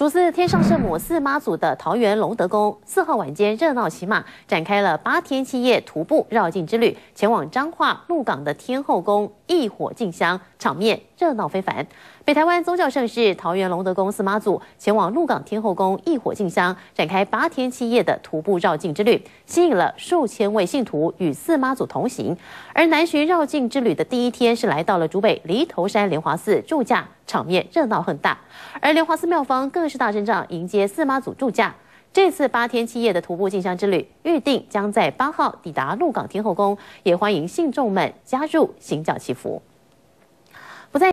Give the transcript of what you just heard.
主祀天上圣母四妈祖的桃园龙德宫，四号晚间热闹骑马，展开了八天七夜徒步绕境之旅，前往彰化鹿港的天后宫异火进香，场面热闹非凡。北台湾宗教盛事桃园龙德宫四妈祖前往鹿港天后宫异火进香，展开八天七夜的徒步绕境之旅，吸引了数千位信徒与四妈祖同行。而南巡绕境之旅的第一天是来到了竹北犁头山莲华寺住驾。场面热闹很大，而莲花寺庙方更是大阵仗迎接四妈祖助驾。这次八天七夜的徒步进香之旅，预定将在八号抵达鹿港天后宫，也欢迎信众们加入行脚祈福。